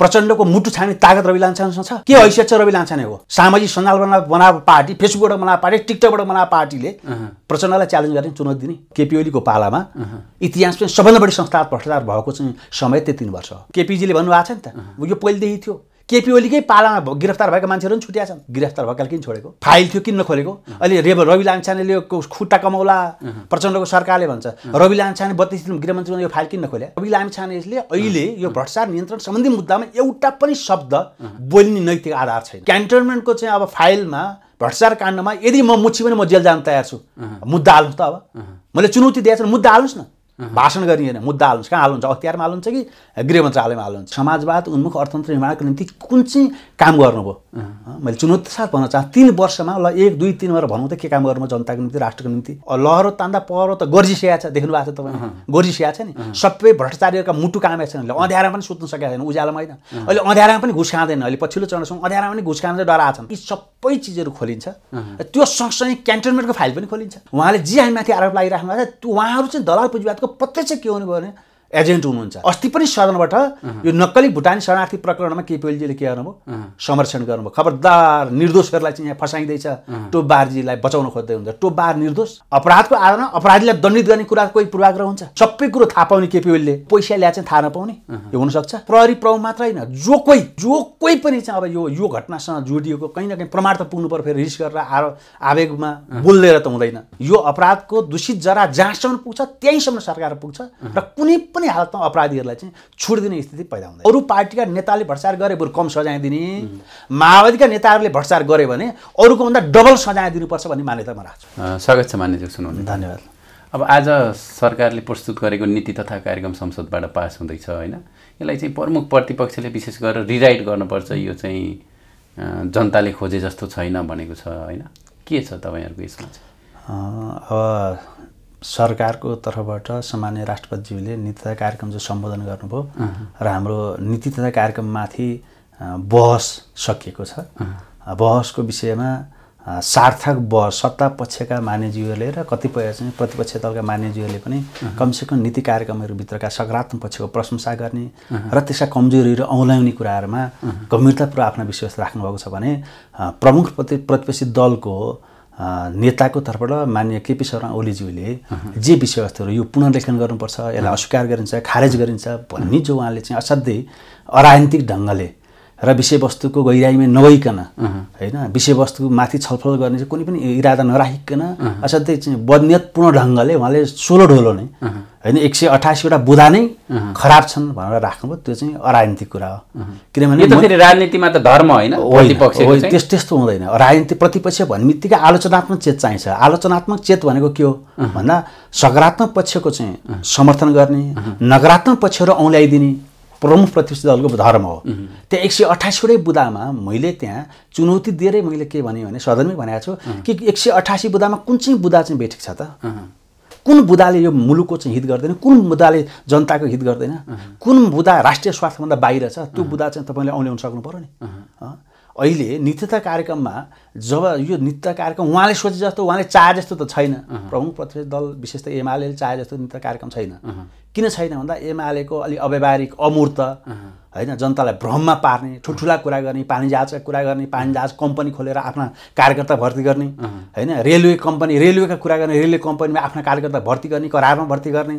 प्रचण्डको मुटु छाने तागत रवि लान्छानसँग छ के हैसियत छ रवि लान्छाने हो सामाजिक सञ्जाल बना बना पार्टी फेसबुकबाट बना पार्टी टिकटकबाट बना पार्टीले प्रचण्डलाई च्यालेन्ज गर्ने चुनौती दिने केपी ओलीको पालामा इतिहास पनि सबभन्दा बढी संस्था भ्रष्टाचार भएको चाहिँ समय त्यो तिन वर्ष हो केपिजीले भन्नुभएको छ नि त यो पहिलेदेखि थियो केपी ओलीकै पालामा गिरफ्तार भएका मान्छेहरू पनि छुट्या छन् गिरफ्तार भएकाले किन छोडेको फाइल थियो किन नखोलेको अहिले रेब रवि लामिछानेले खुट्टा कमाउला प्रचण्डको सरकारले भन्छ रवि लामिछाने बत्तिस दिन गृहमन्त्री यो फाइल किन नखोले रवि लामिछानेले अहिले यो भ्रष्टाचार नियन्त्रण सम्बन्धी मुद्दामा एउटा पनि शब्द बोल्ने नैतिक आधार छैन क्यान्टोनमेन्टको चाहिँ अब फाइलमा भ्रष्टाचार काण्डमा यदि म मुछी पनि म जेल जान तयार छु मुद्दा हाल्नुहोस् त अब मैले चुनौती दिएको छु मुद्दा हाल्नुहोस् न भाषण गरिएन मुद्दा हाल्नुहुन्छ कहाँ हाल्नुहुन्छ अख्तियारमा हाल्नुहुन्छ कि गृह मन्त्रालयमा हाल्नुहुन्छ समाजवाद उन्मुख अर्थतन्त्र निर्माणको निम्ति कुन चाहिँ काम गर्नुभयो मैले चुनौती साथ भन्न चाहन्छु तिन वर्षमा ल एक दुई तिन भनेर भनौँ त के काम गर्नुभयो जनताको निम्ति राष्ट्रको निम्ति लहरो तान्दा पहरो त गर्जिसिया छ देख्नु भएको छ तपाईँ गर्जिसिया छ नि सबै भ्रष्टाचारीहरूका मुटु कामेका अहिले अँध्यारामा पनि सुत्न सकेका छैन उज्यालोमा होइन अहिले अँध्यारामा पनि घुस खाँदैन अहिले पछिल्लो चरणसम्म अँध्यारामा पनि घुस खान चाहिँ डराएछन् यी सबै चिजहरू खोलिन्छ त्यो सँगसँगै क्यान्टोनमेन्टको फाइल पनि खोलिन्छ उहाँले जे हामी माथि आरोप लागिराख्नु भएको छ त्यो उहाँहरू चाहिँ दलाल पुँजीवादको प्रत्यक्ष के होने वाले एजेन्ट हुनुहुन्छ अस्ति पनि सदनबाट यो नक्कली भुटानी शरणार्थी प्रकरणमा केपिओलीजीले के गर्नुभयो संरक्षण गर्नुभयो खबरदार निर्दोषहरूलाई चाहिँ यहाँ फसाइँदैछ टोबारजीलाई बचाउन खोज्दै हुन्छ टोबार निर्दोष अपराधको आधारमा अपराधीलाई दण्डित गर्ने कुरा कोही पूर्वाग्रह हुन्छ सबै कुरो थाहा पाउने केपिओलीले पैसा ल्याए चाहिँ थाहा नपाउने यो हुनसक्छ प्रहरी प्रहु मात्र होइन जो कोही जो कोही पनि चाहिँ अब यो यो घटनासँग जोडिएको कहीँ न कहीँ प्रमाण त पुग्नु पर्यो फेरि रिस गरेर आरो आवेगमा बोल्दै त हुँदैन यो अपराधको दूषित जरा जहाँसम्म पुग्छ त्यहीँसम्म सरकार पुग्छ र कुनै पनि हालतमा अपराधीहरूलाई चाहिँ छुट दिने स्थिति पैदा हुँदैन अरू पार्टीका नेताले भ्रष्टार गरे बरु कम सजाय दिने माओवादीका नेताहरूले भ्रष्टार गरे भने अरूको भन्दा डबल सजाय दिनुपर्छ भन्ने मान्यतामा राख्छु स्वागत छ मान्यज्यू सुन्नु धन्यवाद अब आज सरकारले प्रस्तुत गरेको नीति तथा कार्यक्रम संसदबाट पास हुँदैछ होइन यसलाई चाहिँ प्रमुख प्रतिपक्षले विशेष गरेर रिराइट गर्नुपर्छ यो चाहिँ जनताले खोजे जस्तो छैन भनेको छ होइन के छ तपाईँहरूको यसमा चाहिँ अब सरकारको तर्फबाट सामान्य राष्ट्रपतिज्यूले नीति तथा कार्यक्रम चाहिँ सम्बोधन गर्नुभयो र हाम्रो नीति तथा कार्यक्रममाथि बहस सकिएको छ बहसको विषयमा सार्थक बहस सत्ता पक्षका मान्यज्यूहरूले र कतिपय चाहिँ प्रतिपक्ष दलका मान्यज्यूहरूले पनि कमसेकम नीति कार्यक्रमहरूभित्रका सकारात्मक पक्षको प्रशंसा गर्ने र त्यसका कमजोरीहरू औँलाउने कुराहरूमा गम्भीरतापूर्वक आफ्ना विश्वास राख्नुभएको छ भने प्रमुख प्रति प्रतिपक्षी दलको नेताको तर्फबाट मान्य केपी शर्मा ओलीज्यूले जे विषयवस्तुहरू यो पुनर्लेखन गर्नुपर्छ यसलाई अस्वीकार गरिन्छ खारेज गरिन्छ भन्ने जो उहाँले चाहिँ असाध्यै अराजनीतिक ढङ्गले र विषयवस्तुको गहिराइमा नगइकन होइन विषयवस्तु माथि छलफल गर्ने चाहिँ कुनै पनि इरादा नराखिकन असाध्यै चाहिँ बदनियतपूर्ण ढङ्गले उहाँले सोलो ढोलो नै होइन एक सय अठासीवटा बुधा नै खराब छन् भनेर राख्नुभयो त्यो चाहिँ अराजनीतिक कुरा हो किनभने राजनीतिमा त धर्म होइन त्यस त्यस्तो हुँदैन राजनीति प्रतिपक्ष भन्ने बित्तिकै आलोचनात्मक चेत चाहिन्छ आलोचनात्मक चेत भनेको के हो भन्दा सकारात्मक पक्षको चाहिँ समर्थन गर्ने नकारात्मक पक्षहरू औँल्याइदिने प्रमुख प्रतिपक्षी दलको धर्म हो त्यहाँ एक सय अठासीवटै बुदामा मैले त्यहाँ चुनौती दिएरै मैले के भने भने सदनमै भनेको छु कि एक सय अठासी बुदामा कुन चाहिँ बुदा चाहिँ बेठिक छ त कुन बुदाले यो मुलुकको चाहिँ हित गर्दैन कुन बुदाले जनताको हित गर्दैन कुन बुदा राष्ट्रिय स्वार्थभन्दा बाहिर छ त्यो बुदा चाहिँ तपाईँले औल्याउन सक्नु पऱ्यो नि अहिले नित्यता कार्यक्रममा जब यो नित्य कार्यक्रम उहाँले सोचे जस्तो उहाँले चाहे जस्तो त छैन प्रमुख प्रतिनिधि दल विशेष त एमाले चाहे जस्तो नित्य कार्यक्रम छैन किन छैन भन्दा एमालेको अलिक अव्यवहारिक अमूर्त होइन जनतालाई भ्रममा पार्ने ठुल्ठुला कुरा गर्ने पानी जहाजका कुरा गर्ने पानी जहाज कम्पनी खोलेर आफ्ना कार्यकर्ता भर्ती गर्ने होइन रेलवे कम्पनी रेलवेका कुरा गर्ने रेलवे कम्पनीमा आफ्ना कार्यकर्ता भर्ती गर्ने करारमा भर्ती गर्ने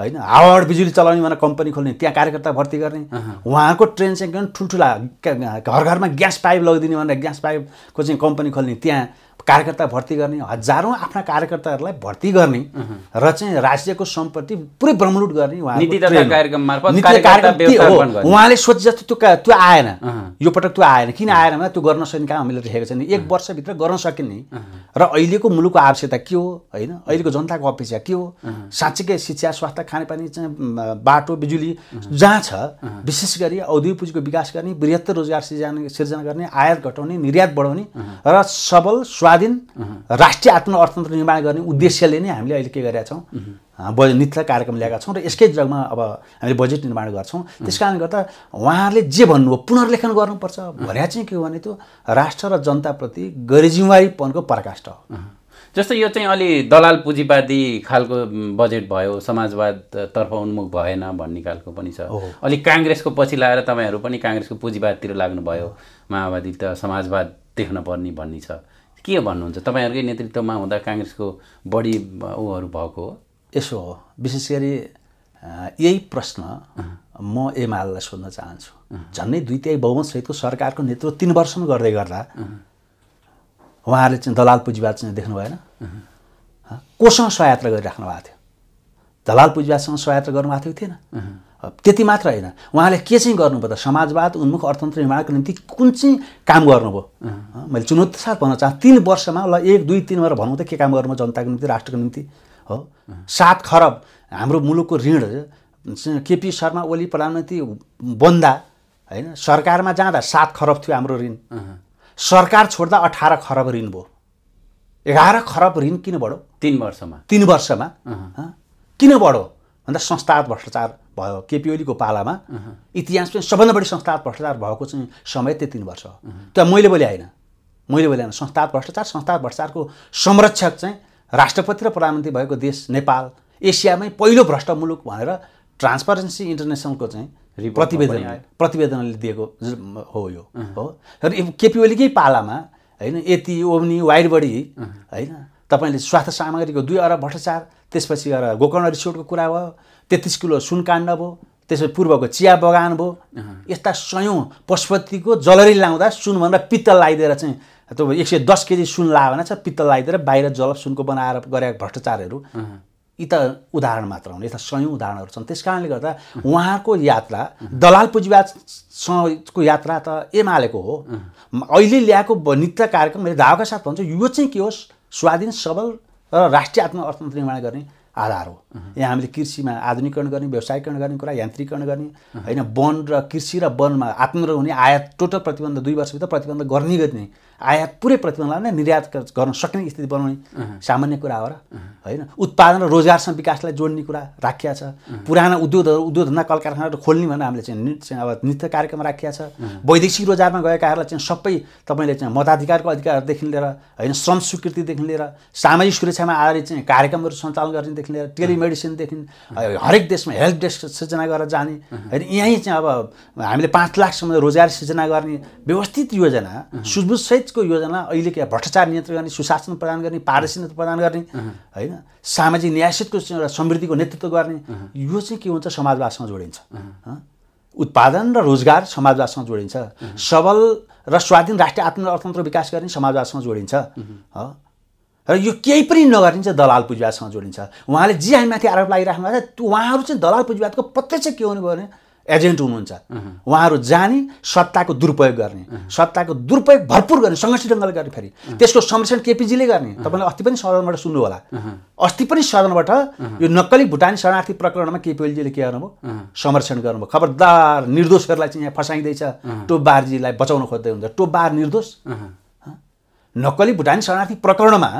होइन हावाड बिजुली चलाउने भनेर कम्पनी खोल्ने त्यहाँ कार्यकर्ता भर्ती गर्ने उहाँहरूको ट्रेन चाहिँ एकदम ठुल्ठुला घर घरमा ग्यास पाइप लगिदिने भनेर ग्यास पाइपको चाहिँ कम्पनी खोल्ने त्यहाँ कार्यकर्ता भर्ती गर्ने हजारौँ आफ्ना कार्यकर्ताहरूलाई भर्ती गर्ने र चाहिँ राज्यको सम्पत्ति पुरै भ्रमलुट गर्ने उहाँले सोचे जस्तो त्यो त्यो आएन यो पटक त्यो आएन किन आएन भने त्यो गर्न सकिने काम हामीले देखेको छैन एक वर्षभित्र गर्न सकिने र अहिलेको मुलुकको आवश्यकता के हो होइन अहिलेको जनताको अपेक्षा के हो साँच्चीकै शिक्षा स्वास्थ्य खानेपानी चाहिँ बाटो बिजुली जहाँ छ विशेष गरी औद्योगिक पुँजीको विकास गर्ने वृहत्तर रोजगार सिर्जना सिर्जना गर्ने आयात घटाउने निर्यात बढाउने र सबल स्वाधीन राष्ट्रिय आत्म अर्थतन्त्र निर्माण गर्ने उद्देश्यले नै हामीले अहिले के गरेका छौँ बजेट नीतिलाई कार्यक्रम ल्याएका छौँ र यसकै जगमा अब हामीले बजेट निर्माण गर्छौँ त्यस कारणले गर्दा उहाँहरूले जे भन्नुभयो पुनर्लेखन गर्नुपर्छ भनेर चाहिँ के हो भने त्यो राष्ट्र र जनताप्रति गरिजिम्वारीपनको पराकाष्ठ हो जस्तो यो चाहिँ अलि दलाल पुँजीवादी खालको बजेट भयो समाजवादतर्फ उन्मुख भएन भन्ने खालको पनि छ अलि काङ्ग्रेसको पछि लाएर तपाईँहरू पनि काङ्ग्रेसको पुँजीवादतिर लाग्नुभयो माओवादी त समाजवाद देख्न पर्ने भन्ने छ के भन्नुहुन्छ तपाईँहरूकै नेतृत्वमा हुँदा काङ्ग्रेसको बढी ऊहरू भएको हो यसो हो विशेष गरी यही प्रश्न म एमालेलाई सोध्न चाहन्छु झन्डै दुई तिहाई बहुमतसहितको सरकारको नेतृत्व तिन वर्षमा गर्दै गर्दा उहाँहरूले चाहिँ दलाल पुँजीवाद चाहिँ देख्नु भएन कोसँग सहायता गरिराख्नु भएको थियो दलाल पुँजीवादसँग सहायता गर्नुभएको थियो थिएन त्यति मात्र होइन उहाँले के चाहिँ गर्नुभयो त समाजवाद उन्मुख अर्थतन्त्र निर्माणको निम्ति कुन चाहिँ काम गर्नुभयो मैले चुनौती साथ भन्न चाहन्छु तिन वर्षमा ल एक दुई तिन वर्ष भनौँ त के काम गर्नुभयो जनताको निम्ति राष्ट्रको निम्ति हो सात खरब हाम्रो मुलुकको ऋण केपी शर्मा ओली प्रधानमन्त्री बन्दा होइन सरकारमा जाँदा सात खरब थियो हाम्रो ऋण सरकार छोड्दा अठार खरब ऋण भयो एघार खरब ऋण किन बढो तिन वर्षमा तिन वर्षमा किन बढो भन्दा संस्थागत भ्रष्टाचार भयो केपी ओलीको पालामा चाहिँ सबभन्दा बढी संस्थागत भ्रष्टाचार भएको चाहिँ समय त्यो तिन वर्ष हो त्यो मैले बोले होइन मैले बोले होइन संस्थागत भ्रष्टाचार संस्थागत भ्रष्टाचारको संरक्षक चाहिँ राष्ट्रपति र प्रधानमन्त्री भएको देश नेपाल एसियामै पहिलो भ्रष्ट मुलुक भनेर ट्रान्सपरेन्सी इन्टरनेसनलको चाहिँ प्रतिवेदन प्रतिवेदनले दिएको हो यो हो र केपी ओलीकै पालामा होइन यति ओम्नी वाइड बडी होइन तपाईँले स्वास्थ्य सामग्रीको दुई अरब भ्रष्टाचार त्यसपछि गएर गोकर्ण रिसोर्टको कुरा भयो तेत्तिस किलो सुनकाण्ड भयो त्यसपछि पूर्वको चिया बगान भयो यस्ता सयौँ पशुपतिको जलरी लाउँदा सुन भनेर पित्तल लगाइदिएर चाहिँ त्यो एक सय दस केजी सुन लायो भने चाहिँ पित्तल लगाइदिएर बाहिर जल सुनको बनाएर गरेका भ्रष्टाचारहरू यी त उदाहरण मात्र हुन् यस्ता सयौँ उदाहरणहरू छन् त्यस कारणले गर्दा उहाँको यात्रा दलाल पुँजीवादसँगको यात्रा त एमालेको हो अहिले ल्याएको नृत्य कार्यक्रम मैले धावका साथ भन्छु यो चाहिँ के होस् स्वाधीन सबल र राष्ट्रिय आत्मा अर्थतन्त्र निर्माण गर्ने आधार हो यहाँ हामीले कृषिमा आधुनिकरण गर्ने व्यवसायीकरण गर्ने कुरा यान्त्रिकरण गर्ने होइन वन र कृषि र वनमा आत्मनिर्भर हुने आयात टोटल प्रतिबन्ध दुई वर्षभित्र प्रतिबन्ध गर्ने गर्ने आयात पुरै प्रतिबन्धलाई नै निर्यात गर्न सक्ने स्थिति बनाउने सामान्य कुरा हो र होइन उत्पादन र रोजगारसँग विकासलाई जोड्ने कुरा राखिया छ पुराना उद्योगहरू उद्योग धन्दा कल कारखानाहरू खोल्ने भनेर हामीले चाहिँ अब नृत्य कार्यक्रम राखिया छ वैदेशिक रोजगारमा गएकाहरूलाई चाहिँ सबै तपाईँले चाहिँ मताधिकारको अधिकारदेखि लिएर होइन श्रम स्वीकृतिदेखि लिएर सामाजिक सुरक्षामा आधारित चाहिँ कार्यक्रमहरू सञ्चालन गर्नेदेखि लिएर टेलिमेडिसिनदेखि हरेक देशमा हेल्थ डेस्क सिर्जना गरेर जाने होइन यहीँ चाहिँ अब हामीले पाँच लाखसम्म रोजगार सिर्जना गर्ने व्यवस्थित योजना सुझबुझसहित को योजना अहिले के भ्रष्टाचार नियन्त्रण गर्ने सुशासन प्रदान गर्ने पारदर्शिता प्रदान गर्ने होइन सामाजिक न्यायसितको समृद्धिको नेतृत्व गर्ने यो चाहिँ के हुन्छ समाजवादसँग जोडिन्छ उत्पादन र रोजगार समाजवादसँग जोडिन्छ सबल र स्वाधीन राष्ट्रिय अर्थतन्त्र विकास गर्ने समाजवादसँग जोडिन्छ र यो केही पनि नगरिने चाहिँ दलाल पुँजीवादसँग जोडिन्छ उहाँले जे हामीमाथि आरोप लागिराख्नु भएको छ उहाँहरू चाहिँ दलाल पुँजीवादको प्रत्यक्ष के हुनुभयो भने एजेन्ट हुनुहुन्छ उहाँहरू जाने सत्ताको दुरुपयोग गर्ने सत्ताको दुरुपयोग भरपुर गर्ने सङ्गठित ढङ्गले गर्ने फेरि त्यसको संरक्षण केपिजीले गर्ने तपाईँले अस्ति पनि सदनबाट सुन्नु होला अस्ति पनि सदनबाट यो नक्कली भुटानी शरणार्थी प्रकरणमा केपिओलीजीले के गर्नुभयो संरक्षण गर्नुभयो खबरदार निर्दोषहरूलाई चाहिँ यहाँ फसाइँदैछ टोपबारजीलाई बचाउन खोज्दै हुन्छ टोपबार निर्दोष नक्कली भुटानी शरणार्थी प्रकरणमा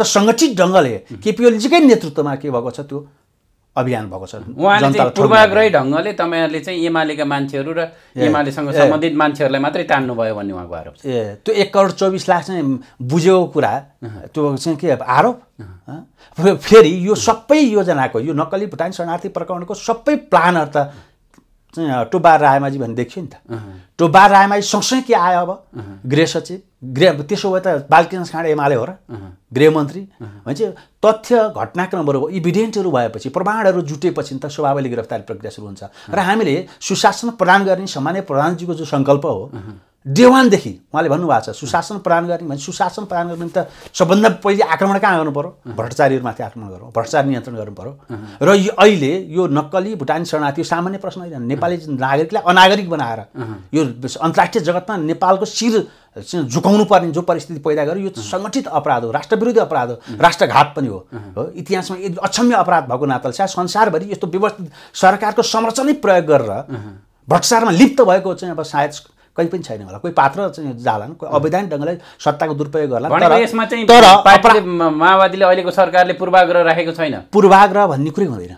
त सङ्गठित ढङ्गले केपिओलीजीकै नेतृत्वमा के भएको छ त्यो अभियान भएको छ उहाँले पूर्वाग्रही ढङ्गले तपाईँहरूले चाहिँ एमालेका मान्छेहरू र एमालेसँग सम्बन्धित मान्छेहरूलाई मात्रै तान्नुभयो भन्ने उहाँको आरोप ए त्यो एक करोड चौबिस लाख चाहिँ बुझेको कुरा त्यो चाहिँ के आरोप फेरि यो सबै योजनाको यो नक्कली भुटान शरणार्थी प्रकरणको सबै प्लानहरू त चाहिँ टोबार रायमाजी भन्ने देखियो नि त टोबार रायमाजी सँगसँगै के आयो अब गृह सचिव गृह त्यसो भए त बालकृष्ण खाँडे एमाले हो र गृहमन्त्री भनेपछि तथ्य घटनाक्रमहरू इभिडेन्टहरू भएपछि प्रमाणहरू जुटेपछि त स्वभावले गिरफ्तारी प्रक्रिया सुरु हुन्छ र हामीले सुशासन प्रदान गर्ने सामान्य प्रधानजीको जो सङ्कल्प हो देवानदेखि उहाँले भन्नुभएको छ सुशासन प्रदान गर्ने भने सुशासन प्रदान गर्ने त सबभन्दा पहिले आक्रमण कहाँ गर्नु पऱ्यो भ्रष्टाचारीहरूमाथि आक्रमण गरौँ भ्रष्टाचार नियन्त्रण गर्नु पऱ्यो र यो अहिले यो नक्कली भुटानी शरणार्थी सामान्य प्रश्न होइन नेपाली नागरिकलाई अनागरिक बनाएर यो अन्तर्राष्ट्रिय जगतमा नेपालको शिर झुकाउनु पर्ने जो परिस्थिति पैदा गर्यो यो सङ्गठित अपराध हो राष्ट्रविरोधी अपराध हो राष्ट्रघात पनि हो हो इतिहासमा यदि अक्षम्य अपराध भएको नाताले सायद संसारभरि यस्तो व्यवस्थित सरकारको संरचनै प्रयोग गरेर भ्रष्टाचारमा लिप्त भएको चाहिँ अब सायद कहीँ पनि छैन होला कोही पात्र जालान् कोही अवैधानिक ढङ्गले सत्ताको दुरुपयोग गर्ला यसमा तर माओवादीले अहिलेको सरकारले पूर्वाग्रह राखेको छैन पूर्वाग्रह भन्ने कुरै हुँदैन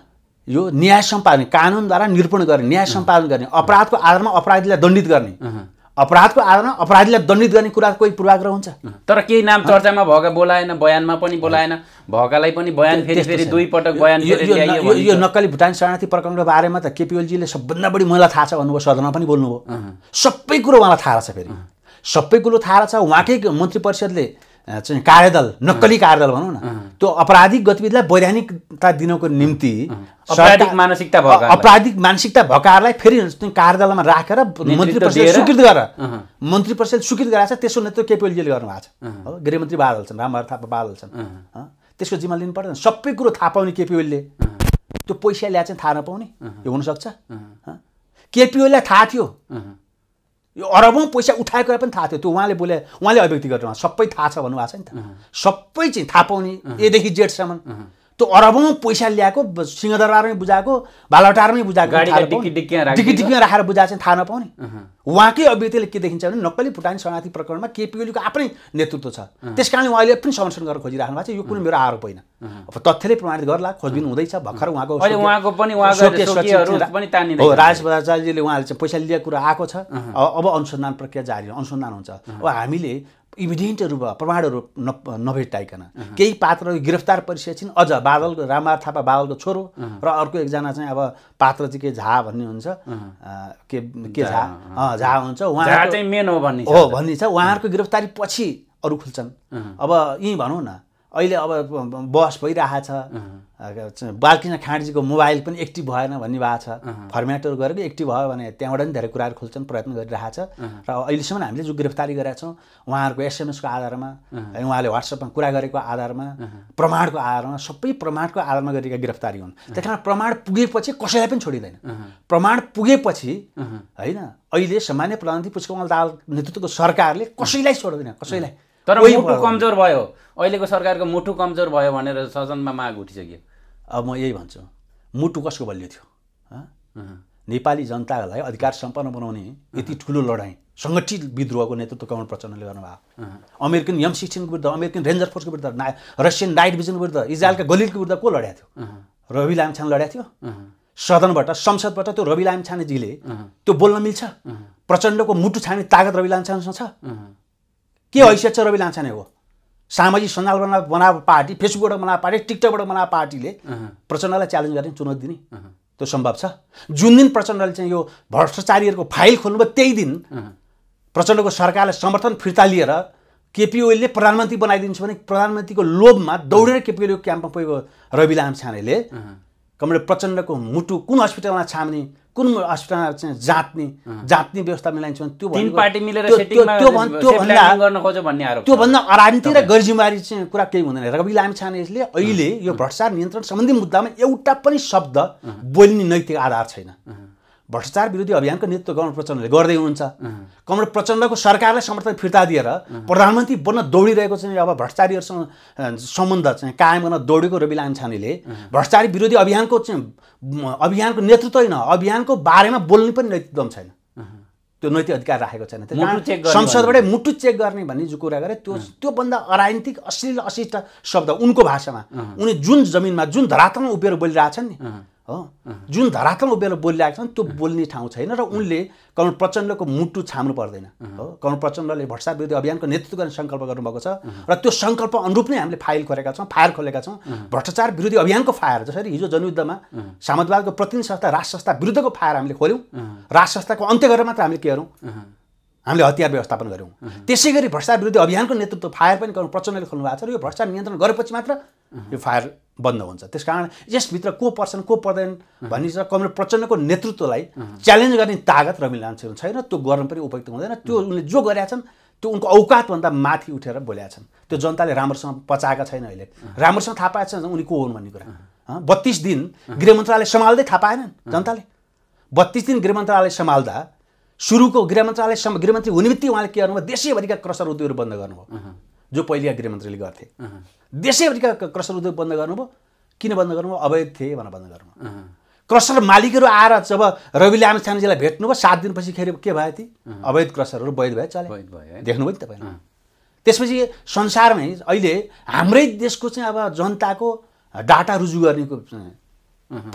यो न्याय सम्पादन कानुनद्वारा निरूपण गर्ने न्याय सम्पादन गर्ने अपराधको आधारमा अपराधीलाई दण्डित गर्ने अपराधको आधारमा अपराधीलाई दण्डित गर्ने कुरा कोही पूर्वाग्रह हुन्छ तर केही नाम चर्चामा भएका बोलाएन बयानमा पनि बोलाएन भएकालाई पनि बयान फेरि फेरि दुई पटक बयान यो नक्कली भुटान शरणार्थी प्रकरणको बारेमा त केपिओलजीले सबभन्दा बढी मलाई थाहा छ भन्नुभयो सदनमा पनि बोल्नुभयो सबै कुरो उहाँलाई थाहा रहेछ फेरि सबै कुरो थाहा रहेछ उहाँकै मन्त्री परिषदले चाहिँ कार्यदल नक्कली कार्यदल भनौँ न त्यो अपराधिक गतिविधिलाई वैधानिकता दिनको निम्ति अपराधिक मानसिकता अपराधिक मानसिकता भएकाहरूलाई फेरि कार्यदलमा राखेर मन्त्री परिषद स्वीकृत गरेर मन्त्री परिषद स्वीकृत गराएको छ त्यसको नेतृत्व केपी ओलीले गर्नुभएको छ हो गृहमन्त्री बादल छन् रामबहादुर थापा बादल छन् त्यसको जिम्मा लिनु पर्दैन सबै कुरो थाहा पाउने केपी ओलीले त्यो पैसा ल्याए चाहिँ थाहा नपाउने यो हुनसक्छ केपी थाहा थियो यो अरबौँ पैसा उठाएको पनि थाहा थियो त्यो उहाँले बोले उहाँले अभिव्यक्ति गरेर सबै थाहा छ भन्नुभएको छ नि त सबै चाहिँ थाहा पाउने एदेखि जेठसम्म त्यो अरबौँ पैसा ल्याएको सिंहदरबारमै बुझाएको भालाटारमै बुझाएको राखेर बुझाएको चाहिँ थाहा नपाउने उहाँकै अभिव्यक्तिले के देखिन्छ भने नक्कली भुटानी शरणार्थी प्रकरणमा केपी ओलीको आफ्नै नेतृत्व छ त्यस कारणले उहाँले पनि समर्थन गरेर खोजिराख्नु भएको छ यो कुनै मेरो आरोप होइन अब तथ्यले प्रमाणित गर्ला खोजिदिनु हुँदैछ भर्खर उहाँको हो राजेश भट्टाचार्यले उहाँले चाहिँ पैसा लिएको कुरा आएको छ अब अनुसन्धान प्रक्रिया जारी अनुसन्धान हुन्छ अब हामीले इभिडेन्टहरू भयो प्रमाणहरू न नभेटाइकन केही पात्र गिरफ्तार परिसकेपछि अझ बादलको रामबार थापा बादलको छोरो र अर्को एकजना चाहिँ अब पात्र चाहिँ के झा भन्ने हुन्छ के के झा झा हुन्छ उहाँ चाहिँ मेन हो भन्ने हो भन्ने छ उहाँहरूको गिरफ्तारी पछि अरू खुल्छन् अब यहीँ भनौँ न अहिले अब बहस छ बालकृष्ण खाँडजीको मोबाइल पनि एक्टिभ भएन भन्ने भएको छ फर्मेटहरू गरेको एक्टिभ भयो भने त्यहाँबाट पनि धेरै कुराहरू खोल्छन् प्रयत्न गरिरहेको छ र अहिलेसम्म हामीले जो गिरफ्तारी गरेका छौँ उहाँहरूको एसएमएसको आधारमा उहाँले वाट्सएपमा कुरा गरेको आधारमा प्रमाणको आधारमा सबै प्रमाणको आधारमा गरेका गिरफ्तारी हुन् त्यस कारण प्रमाण पुगेपछि कसैलाई पनि छोडिँदैन प्रमाण पुगेपछि होइन अहिले सामान्य प्रधानमन्त्री पुष्पकमल दाल नेतृत्वको सरकारले कसैलाई छोड्दैन कसैलाई तर मुटु कमजोर भयो अहिलेको सरकारको मुटु कमजोर भयो भनेर सदनमा माग उठिसक्यो अब म यही भन्छु मुटु कसको बलियो थियो नेपाली जनतालाई अधिकार सम्पन्न बनाउने यति ठुलो लडाइँ सङ्गठित विद्रोहको नेतृत्व कमल प्रचण्डले गर्नुभयो अमेरिकन यम सिक्सटिनको विरुद्ध अमेरिकन रेन्जर फोर्सको विरुद्ध ना रसियन नाइट भिजनको विरुद्ध इजरायलका गलिलको विरुद्ध को लड्या थियो रवि लामछाने लड्या थियो सदनबाट संसदबाट त्यो रवि लामछानेजीले त्यो बोल्न मिल्छ प्रचण्डको मुटु छाने तागत रवि लामछानेसँग छ के हैसियत छ रवि लान्छाने हो सामाजिक सञ्जाल बना बना पार्टी फेसबुकबाट बना पार्टी टिकटकबाट बना पार्टीले प्रचण्डलाई च्यालेन्ज गर्ने चुनौती दिने त्यो सम्भव छ जुन दिन प्रचण्डले चाहिँ यो भ्रष्टाचारीहरूको फाइल खोल्नुभयो त्यही दिन प्रचण्डको सरकारले समर्थन फिर्ता लिएर केपी ओलीले प्रधानमन्त्री बनाइदिन्छु भने प्रधानमन्त्रीको लोभमा दौडेर केपी ओलीको क्याम्पमा पुगेको रवि लामछानेले कमरे प्रचण्डको मुटु कुन हस्पिटलमा छाम्ने कुन हस्पिटलमा चाहिँ जात्ने जात्ने व्यवस्था मिलाइन्छ भने त्यो त्यो त्यो त्योभन्दा अरान्ति र गैरजिम्मेवारी चाहिँ कुरा केही हुँदैन रवि लामिछाने यसले अहिले यो भ्रष्टाचार नियन्त्रण सम्बन्धी मुद्दामा एउटा पनि शब्द बोल्ने नैतिक आधार छैन भ्रष्टाचार विरोधी अभियानको नेतृत्व कमल प्रचण्डले गर्दै हुनुहुन्छ कमल प्रचण्डको सरकारलाई समर्थन फिर्ता दिएर प्रधानमन्त्री बन्न दौडिरहेको चाहिँ अब भ्रष्टाचारीहरूसँग सम्बन्ध चाहिँ कायम गर्न दौडेको रवि लामछानेले भ्रष्टाचारी विरोधी अभियानको चाहिँ अभियानको नेतृत्व होइन अभियानको बारेमा बोल्ने पनि नेतृत्व छैन त्यो नैतिक अधिकार राखेको छैन त्यो संसदबाटै मुटु चेक गर्ने भन्ने जो कुरा गरे त्यो त्योभन्दा अराजनीतिक अश्लील अशिष्ट शब्द उनको भाषामा उनी जुन जमिनमा जुन धरातलमा उभिएर बोलिरहेछन् नि हो जुन धरातल उभिएर बोलिरहेको छन् त्यो बोल्ने ठाउँ छैन र उनले कमल प्रचण्डको मुटु छाम्नु पर्दैन हो कमल प्रचण्डले भ्रष्टाचार विरोधी अभियानको नेतृत्व गर्ने सङ्कल्प गर्नुभएको छ र त्यो सङ्कल्प अनुरूप नै हामीले फाइल खोलेका छौँ फायर खोलेका छौँ भ्रष्टाचार विरोधी अभियानको फायर जसरी हिजो जनयुद्धमा सामाजवादको प्रतिनिधि संस्था राष्ट्र संस्था विरुद्धको फायर हामीले खोल्यौँ राष्ट्र संस्थाको अन्त्य गरेर मात्र हामीले के गरौँ हामीले हतियार व्यवस्थापन गऱ्यौँ त्यसै गरी भ्रष्टाचार विरोधी अभियानको नेतृत्व फायर पनि गर्नु प्रचण्डले खोल्नु भएको छ र यो भ्रष्टाचार नियन्त्रण गरेपछि मात्र यो फायर बन्द हुन्छ त्यस कारण यसभित्र को पर्छन् को पर्दैन भन्ने छ कमरेड प्रचण्डको नेतृत्वलाई च्यालेन्ज गर्ने तागत रमिल लामसेन छैन त्यो गर्नु पनि उपयुक्त हुँदैन त्यो उनले जो गरेका छन् त्यो उनको औकातभन्दा माथि उठेर बोलेका छन् त्यो जनताले राम्रोसँग पचाएका छैन अहिले राम्रोसँग थाहा पाएका छैन उनी को हुन् भन्ने कुरा बत्तिस दिन गृह मन्त्रालय सम्हाल्दै थाहा पाएनन् जनताले बत्तिस दिन गृह मन्त्रालय सम्हाल्दा सुरुको गृह मन्त्रालय गृहमन्त्री हुने बित्तिकै उहाँले के गर्नुभयो देशैभरिका क्रसर उद्योगहरू बन्द गर्नुभयो जो पहिलेका गृहमन्त्रीले गर्थे देशैभरिका क्रसर उद्योग बन्द गर्नुभयो किन बन्द गर्नुभयो अवैध थिए भनेर बन्द गर्नुभयो क्रसर मालिकहरू आएर जब रवि लामछानेजीलाई भेट्नुभयो सात दिनपछि खेरि के भयो ती अवैध क्रसरहरू वैध भए चले देख्नुभयो नि तपाईँले त्यसपछि संसारमै अहिले हाम्रै देशको चाहिँ अब जनताको डाटा रुजु गर्नेको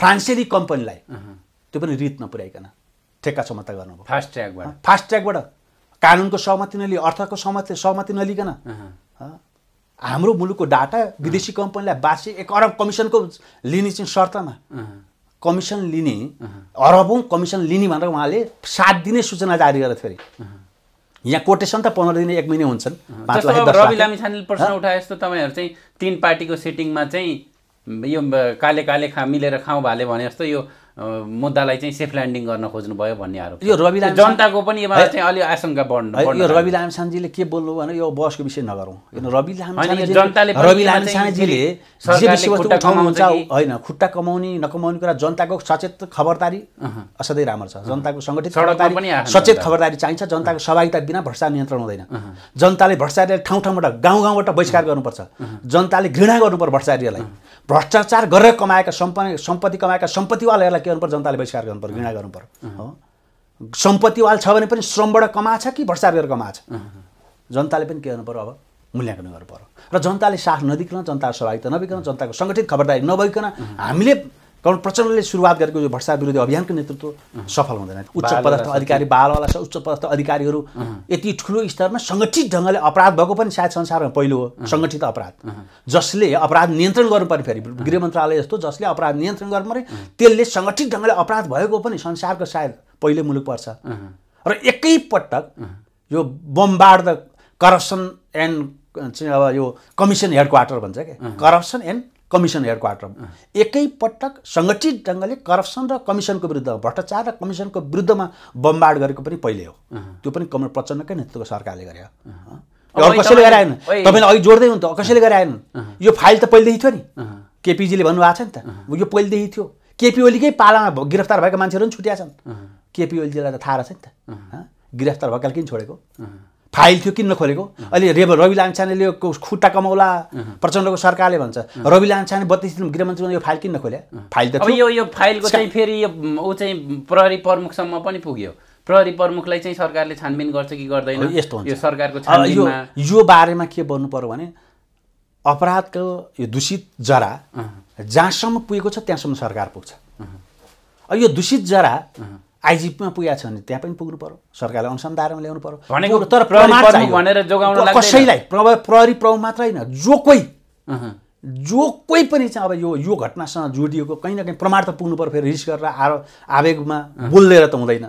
फ्रान्सेली कम्पनीलाई त्यो पनि रित नपुर्याइकन ठेक्का क्षमता गर्नुभयो फास्ट ट्र्याकबाट फास्ट ट्र्याकबाट कानुनको सहमति नलिए अर्थको सहमति सहमति नलिकन हाम्रो मुलुकको डाटा विदेशी कम्पनीलाई वार्षिक एक अरब कमिसनको लिने चाहिँ शर्तमा कमिसन लिने अरबौँ कमिसन लिने भनेर उहाँले सात दिने सूचना जारी गरेको थियो अरे यहाँ कोटेसन त पन्ध्र दिन एक महिना हुन्छन् रवि लामिछानेले प्रश्न उठाए जस्तो तपाईँहरू चाहिँ तिन पार्टीको सेटिङमा चाहिँ यो काले काले खा मिलेर खाउँ भाले भने जस्तो यो मुद्दालाई चाहिँ सेफ ल्यान्डिङ गर्न खोज्नुभयो भन्ने आरोप यो रवि जनताको पनि चाहिँ अलिक आशंका बढ्नु यो रवि लामसानजीले के बोल्नु भने यो बसको विषय नगरौँ रवि जनताले रवि लामसानजीले होइन खुट्टा कमाउने नकमाउने कुरा जनताको सचेत खबरदारी असाध्यै राम्रो छ जनताको सङ्गठित सचेत खबरदारी चाहिन्छ जनताको सहभागिता बिना भ्रष्टाचार नियन्त्रण हुँदैन जनताले भ्रष्टाचारीलाई ठाउँ ठाउँबाट गाउँ गाउँबाट बहिष्कार गर्नुपर्छ जनताले घृणा गर्नुपर्छ भ्रष्टाचारीलाई भ्रष्टाचार गरेर कमाएका सम्प सम्पत्ति कमाएका सम्पत्तिवालाहरूलाई के गर्नुपर्छ जनताले बहिष्कार गर्नु घृणा गर्नु पर्यो हो सम्पत्तिवाल छ भने पनि श्रमबाट छ कि भ्रष्टाचार गरेर छ जनताले पनि के गर्नु पऱ्यो अब मूल्याङ्कन गर्नु पऱ्यो र जनताले साथ नदिकन जनता सहभागिता नबिकन जनताको सङ्गठित खबरदारी नभइकन हामीले कारण प्रचण्डले सुरुवात गरेको यो भ्रष्टा विरोधी अभियानको नेतृत्व सफल हुँदैन उच्च पदस्थ अधिकारी बालवाला छ उच्च पदस्थ अधिकारीहरू यति ठुलो स्तरमा सङ्गठित ढङ्गले अपराध भएको पनि सायद संसारमा पहिलो हो सङ्गठित अपराध जसले अपराध नियन्त्रण गर्नुपर्ने फेरि गृह मन्त्रालय जस्तो जसले अपराध नियन्त्रण गर्नुपर्ने त्यसले सङ्गठित ढङ्गले अपराध भएको पनि संसारको सायद पहिलो मुलुक पर्छ र एकैपटक यो बमबाड द करप्सन एन्ड चाहिँ अब यो कमिसन हेड क्वार्टर भन्छ क्या करप्सन एन्ड कमिसन हेड क्वार्टरमा एकैपटक सङ्गठित ढङ्गले करप्सन र कमिसनको विरुद्ध भ्रष्टाचार र कमिसनको विरुद्धमा बमबाड गरेको पनि पहिले हो त्यो पनि कमल प्रचण्डकै नेतृत्वको सरकारले गरे अरू कसैले गराएन तपाईँले अघि जोड्दै हुन्छ कसैले गराएनन् यो फाइल त पहिलेदेखि थियो नि केपिजीले भन्नुभएको छ नि त यो पहिलेदेखि थियो केपी ओलीकै पालामा गिरफ्तार भएका मान्छेहरू पनि छुट्या छन् केपी ओलीजीलाई त थाहा रहेछ नि त गिरफ्तार भएकाले किन छोडेको फाइल थियो किन नखोलेको अहिले रेब रवि लामिछानेले यो खुट्टा कमाउला प्रचण्डको सरकारले भन्छ रवि लामिछाने बत्तिस दिन गृहमन्त्रीमा यो फाइल किन खोले फाइल त यो यो फाइलको चाहिँ फेरि यो ऊ चाहिँ प्रहरी प्रमुखसम्म पनि पुग्यो प्रहरी प्रमुखलाई चाहिँ सरकारले छानबिन गर्छ कि गर्दैन यस्तो यो सरकारको यो यो बारेमा के भन्नु पऱ्यो भने अपराधको यो दूषित जरा जहाँसम्म पुगेको छ त्यहाँसम्म सरकार पुग्छ यो दूषित जरा आइजिपमा पुगेको छ भने त्यहाँ पनि पुग्नु पऱ्यो सरकारले अनुसन्धानमा ल्याउनु पऱ्यो तर भनेर जोगाउन कसैलाई प्रहरी प्रभाव मात्र होइन जो कोही जो कोही पनि चाहिँ अब यो यो घटनासँग जोडिएको कहीँ न कहीँ प्रमाण त पुग्नु पऱ्यो फेरि रिस गरेर आरो आवेगमा बोलेर त हुँदैन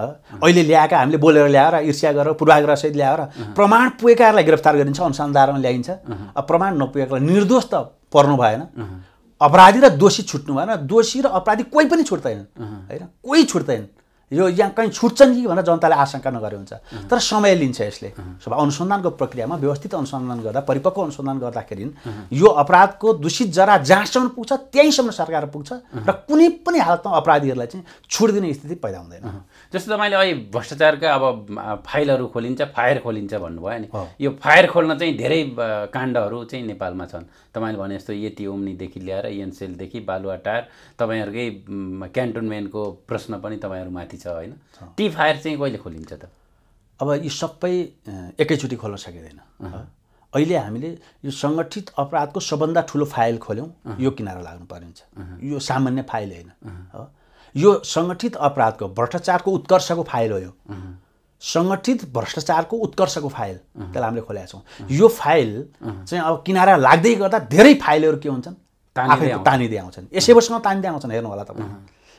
अहिले ल्याएका हामीले बोलेर ल्याएर ईर्ष्या गरेर पूर्वाग्रहसहित ल्याएर प्रमाण पुगेकाहरूलाई गिरफ्तार गरिन्छ अनुसन्धानमा ल्याइन्छ अब प्रमाण नपुगेकोलाई निर्दोष त पर्नु भएन अपराधी र दोषी छुट्नु भएन दोषी र अपराधी कोही पनि छुट्दैनन् होइन कोही छुट्दैनन् यो यहाँ कहीँ छुट्छन् कि भनेर जनताले आशंका नगरे हुन्छ तर समय लिन्छ यसले सबै अनुसन्धानको प्रक्रियामा व्यवस्थित अनुसन्धान गर्दा परिपक्व अनुसन्धान गर्दाखेरि यो अपराधको दूषित जरा जहाँसम्म पुग्छ त्यहीँसम्म सरकार पुग्छ र कुनै पनि हालतमा अपराधीहरूलाई चाहिँ छुट दिने स्थिति पैदा हुँदैन जस्तो तपाईँले अहिले भ्रष्टाचारका अब फाइलहरू खोलिन्छ फायर खोलिन्छ भन्नुभयो नि यो फायर खोल्न चाहिँ धेरै काण्डहरू चाहिँ नेपालमा छन् तपाईँले भने जस्तो यति ओम्नीदेखि ल्याएर एनसेलदेखि टार तपाईँहरूकै क्यान्टोनमेन्टको प्रश्न पनि तपाईँहरूमाथि छ होइन ती फायर चाहिँ कहिले खोलिन्छ त अब यो सबै एकैचोटि खोल्न सकिँदैन अहिले हामीले यो सङ्गठित अपराधको सबभन्दा ठुलो फाइल खोल्यौँ यो किनारा लाग्नु पर्ने हुन्छ यो सामान्य फाइल होइन यो सङ्गठित अपराधको भ्रष्टाचारको उत्कर्षको फाइल हो यो सङ्गठित भ्रष्टाचारको उत्कर्षको फाइल त्यसलाई हामीले खोलेका छौँ यो फाइल चाहिँ अब किनारा लाग्दै गर्दा धेरै फाइलहरू के हुन्छन् तानिँदै आउँछन् वर्षमा तानिँदै आउँछन् हेर्नु होला तपाईँ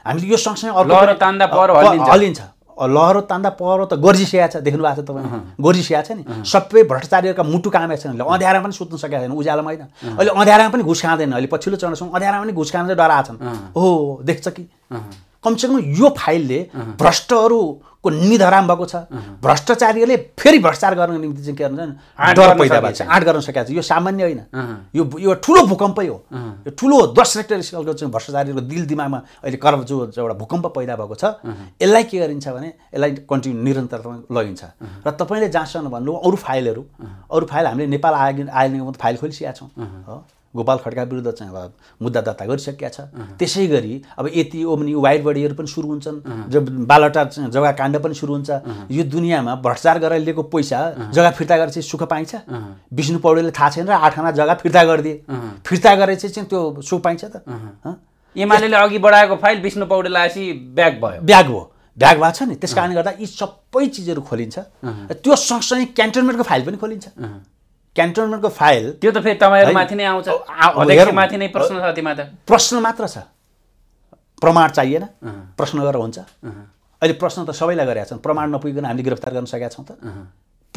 हामीले यो सँगसँगै हलिन्छ लहरो तान्दा पहरो त गर्जिसिया छ देख्नु भएको छ तपाईँ गर्जिसिया छ नि सबै भ्रष्टाचारीहरूका मुटु कामेका छैन अँध्यारामा पनि सुत्न सकेका छैन उज्यालोमा होइन अहिले अँध्यारामा पनि घुस खाँदैन अहिले पछिल्लो चरणसम्म अँध्यारामा पनि घुस खाँदै डराएको छन् हो देख्छ कि कमसेकम यो फाइलले भ्रष्टहरू को निधराम भएको छ भ्रष्टाचारीहरूले फेरि भ्रष्टाचार गर्नको निम्ति चाहिँ के गर्नुहुन्छ डर पैदा भएको छ आँट गर्न सकेको छ यो सामान्य होइन यो यो ठुलो भूकम्पै हो यो ठुलो दस रेक्टर स्केलको चाहिँ भ्रष्टाचारीको दिल दिमागमा अहिले कर्म जो एउटा भूकम्प पैदा भएको छ यसलाई के गरिन्छ भने यसलाई कन्टिन्यू निरन्तरमा लगिन्छ र तपाईँले जहाँसम्म भन्नु अरू फाइलहरू अरू फाइल हामीले नेपाल आयो आयोग फाइल खोलिसकेका छौँ हो गोपाल खड्का विरुद्ध चाहिँ अब मुद्दा दर्ता गरिसकेका छ त्यसै गरी अब यति ओम्नी वाइट बडीहरू पनि सुरु हुन्छन् जब बालटार जग्गा काण्ड पनि सुरु हुन्छ यो दुनियाँमा भ्रष्टाचार गरेर लिएको पैसा जग्गा फिर्ता गरेर चाहिँ सुख पाइन्छ विष्णु पौडेलले थाहा छैन र आठखाना जग्गा फिर्ता गरिदिए फिर्ता गरेर चाहिँ त्यो सुख पाइन्छ त एमाले अघि बढाएको फाइल विष्णु पौडेल आएपछि ब्याग भयो ब्याग भयो ब्याग भएको छ नि त्यस कारणले गर्दा यी सबै चिजहरू खोलिन्छ त्यो सँगसँगै क्यान्टोनमेन्टको फाइल पनि खोलिन्छ क्यान्टोनमेन्टको फाइल त्यो त फेरि माथि नै आउँछ माथि नै प्रश्न छ त्यो प्रश्न मात्र छ प्रमाण चाहिएन प्रश्न गरेर हुन्छ अहिले प्रश्न त सबैलाई गरेका छन् प्रमाण नपुगिकन हामीले गिरफ्तार गर्न सकेका छौँ त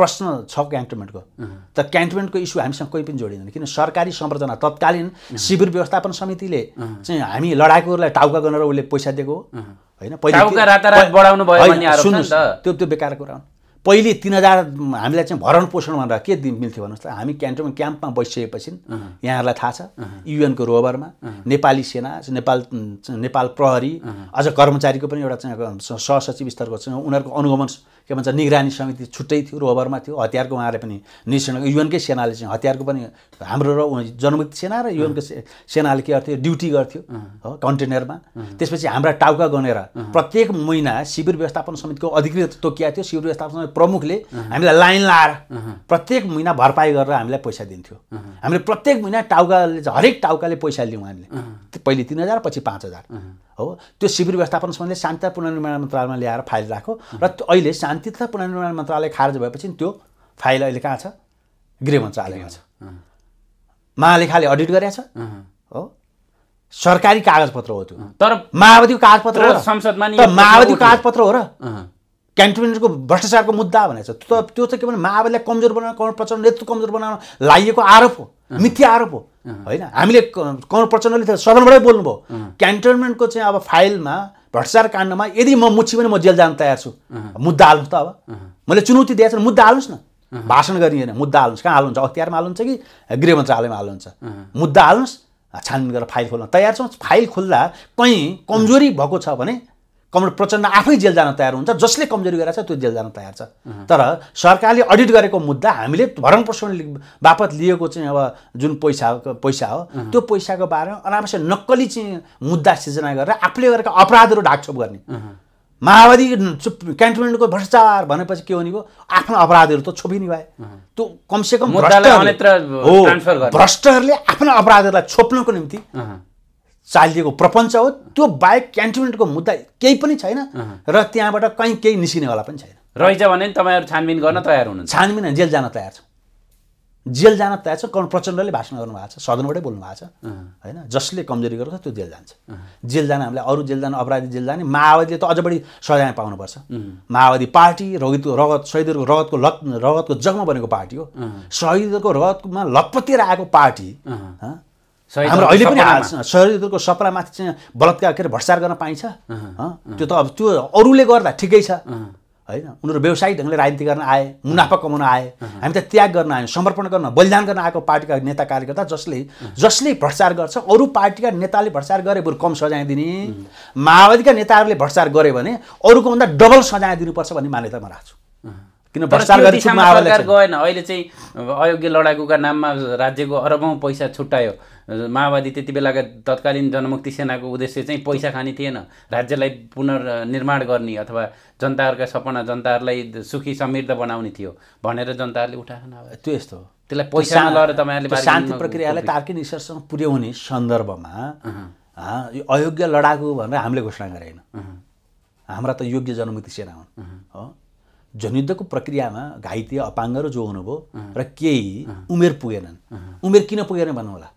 प्रश्न छ क्यान्टोनमेन्टको त क्यान्टोनमेन्टको इस्यु हामीसँग कोही पनि जोडिँदैन किन सरकारी संरचना तत्कालीन शिविर व्यवस्थापन समितिले चाहिँ हामी लडाकुहरूलाई टाउका गरेर उसले पैसा दिएको होइन त्यो त्यो बेकार कुरा हो पहिले तिन हजार हामीलाई चाहिँ भरण पोषण भनेर के मिल्थ्यो भन्नुहोस् त हामी क्यान्टोन क्याम्पमा बसिसकेपछि यहाँहरूलाई थाहा छ युएनको रोभरमा नेपाली सेना नेपाल नेपाल प्रहरी अझ कर्मचारीको पनि एउटा चाहिँ सहसचिव स्तरको चाहिँ उनीहरूको अनुगमन के भन्छ निगरानी समिति छुट्टै थियो रोभरमा थियो हतियारको उहाँले पनि निरीक्षण युएनकै सेनाले चाहिँ हतियारको पनि हाम्रो र जनमुक्ति सेना र युएनको सेनाले के गर्थ्यो ड्युटी गर्थ्यो हो कन्टेनरमा त्यसपछि हाम्रा टाउका गनेर प्रत्येक महिना शिविर व्यवस्थापन समितिको अधिकृत तोकिया थियो शिविर व्यवस्थापन समिति प्रमुखले हामीलाई लाइन लाएर प्रत्येक महिना भरपाई गरेर हामीलाई पैसा दिन्थ्यो हामीले प्रत्येक महिना टाउकाले हरेक टाउकाले पैसा लियौँ हामीले पहिले तिन हजार पछि पाँच हजार हो त्यो शिविर व्यवस्थापन समितिले शान्ति पुनर्निर्माण मन्त्रालयमा ल्याएर फाइल राख्यो र अहिले अनि पुनर्निर्माण मन्त्रालय खारेज भएपछि त्यो फाइल अहिले कहाँ छ गृह मन्त्रालयमा छ महालेखाले अडिट गरेछ हो सरकारी कागजपत्र हो त्यो तर माओवादीको कागजपत्र हो संसदमा माओवादीको कागजपत्र हो र क्यान्टोनमेन्टको भ्रष्टाचारको मुद्दा भनेको छ त त्यो चाहिँ के भने माओवादीलाई कमजोर बनाउन कमर प्रचण्ड नेतृत्व कमजोर बनाउन लागिएको आरोप हो मिथ्या आरोप हो होइन हामीले कमर प्रचण्डले सदनबाटै बोल्नुभयो क्यान्टोनमेन्टको चाहिँ अब फाइलमा भ्रष्टाचार काण्डमा यदि म मुच्छी पनि म जेल जान तयार छु मुद्दा हाल्नुहोस् त अब मैले चुनौती दिएको छ मुद्दा हाल्नुहोस् न भाषण गरिएन मुद्दा हाल्नुहोस् कहाँ हाल्नुहुन्छ अख्तियारमा हाल्नुहुन्छ कि गृह मन्त्रालयमा हाल्नुहुन्छ मुद्दा हाल्नुहोस् छानबिन गरेर फाइल खोल्न तयार छौँ फाइल खोल्दा कहीँ कमजोरी भएको छ भने कमल प्रचण्ड आफै जेल जान तयार हुन्छ जसले कमजोरी गरेर छ त्यो जेल जान तयार छ तर सरकारले अडिट गरेको मुद्दा हामीले भरण पोषण बापत लिएको चाहिँ अब जुन पैसा पैसा हो त्यो पैसाको बारेमा अनावश्यक नक्कली चाहिँ मुद्दा सिर्जना गरेर आफूले गरेका अपराधहरू ढाकछोप गर्ने माओवादी क्यान्टोनमेन्टको भ्रष्टाचार भनेपछि के हुने भयो आफ्नो अपराधहरू त छोपिने भए त्यो कमसेकम भ्रष्टहरूले आफ्नो अपराधहरूलाई छोप्नको निम्ति चालिएको प्रपञ्च हो त्यो बाहेक क्यान्टोनमेन्टको मुद्दा केही पनि छैन र त्यहाँबाट कहीँ केही निस्किनेवाला पनि छैन रहेछ भने तपाईँहरू छानबिन गर्न तयार हुनु छानबिन जेल जान तयार छ जेल जान तयार छ कर्ण प्रचण्डले भाषण गर्नुभएको छ सदनबाटै बोल्नु भएको छ होइन जसले कमजोरी गर्छ त्यो जेल जान्छ जेल जान हामीलाई अरू जेल जान अपराधी जेल जाने माओवादीले त अझ बढी सजाय पाउनुपर्छ माओवादी पार्टी रगतको रगत शहीदहरूको रगतको लत रगतको जगमा बनेको पार्टी हो शहीदहरूको रगतमा लतपतिर आएको पार्टी हाम्रो अहिले पनि सहयोगको सपनामाथि चाहिँ बलात्कार के अरे भ्रष्टाचार गर्न पाइन्छ त्यो त अब त्यो अरूले गर्दा ठिकै छ होइन उनीहरू व्यवसायिक ढङ्गले राजनीति गर्न आए मुनाफा कमाउन आए हामी त त्याग गर्न आयौँ समर्पण गर्न बलिदान गर्न आएको पार्टीका नेता कार्यकर्ता जसले जसले भ्रष्टार गर्छ अरू पार्टीका नेताले भ्रष्टार गरे बरु कम सजाय दिने माओवादीका नेताहरूले भ्रष्टार गरे भने अरूको भन्दा डबल सजाय दिनुपर्छ भन्ने मान्यता म राख्छु किन सरकार गएन अहिले चाहिँ अयोग्य लडाकुका नाममा राज्यको अरबौँ पैसा छुट्टायो माओवादी त्यति बेलाका तत्कालीन जनमुक्ति सेनाको उद्देश्य चाहिँ पैसा खाने थिएन राज्यलाई पुनर्निर्माण गर्ने अथवा जनताहरूका सपना जनताहरूलाई सुखी समृद्ध बनाउने थियो भनेर जनताहरूले उठाएन त्यो यस्तो हो त्यसलाई पैसा लगेर तपाईँहरूले शान्ति प्रक्रियालाई तार्किक निसरसँग पुर्याउने सन्दर्भमा यो अयोग्य लडाकु भनेर हामीले घोषणा गरेन हाम्रा त योग्य जनमुक्ति सेना हुन् हो जनयुद्धको प्रक्रियामा घाइते अपाङ्गहरू जो हुनुभयो र केही उमेर पुगेनन् उमेर किन पुगेन भनौँ होला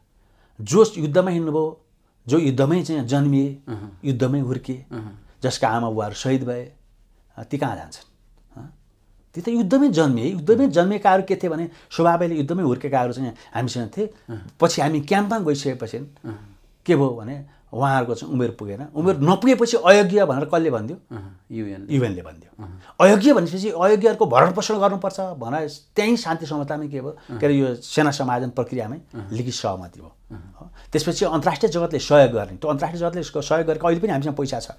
जो युद्धमा हिँड्नुभयो जो युद्धमै चाहिँ जन्मिए युद्धमै हुर्किए जसका आमा बुवाहरू सहिद भए ती कहाँ जान्छन् ती त युद्धमै जन्मिए युद्धमै जन्मिएकाहरू के थिए भने स्वभावले युद्धमै हुर्केकाहरू चाहिँ हामीसँग थिए पछि हामी क्याम्पमा गइसकेपछि के भयो भने उहाँहरूको चाहिँ उमेर पुगेन उमेर नपुगेपछि अयोग्य भनेर कसले भनिदियो युएन युएनले भनिदियो अयोग्य भनेपछि अयोग्यहरूको भरण पोषण गर्नुपर्छ भनेर त्यहीँ शान्ति सहमतामै के भयो के अरे यो सेना समायोजन प्रक्रियामै लिखित सहमति भयो त्यसपछि अन्तर्राष्ट्रिय जगतले सहयोग गर्ने त्यो अन्तर्राष्ट्रिय जगतले यसको सहयोग गरेको अहिले पनि हामीसँग पैसा छ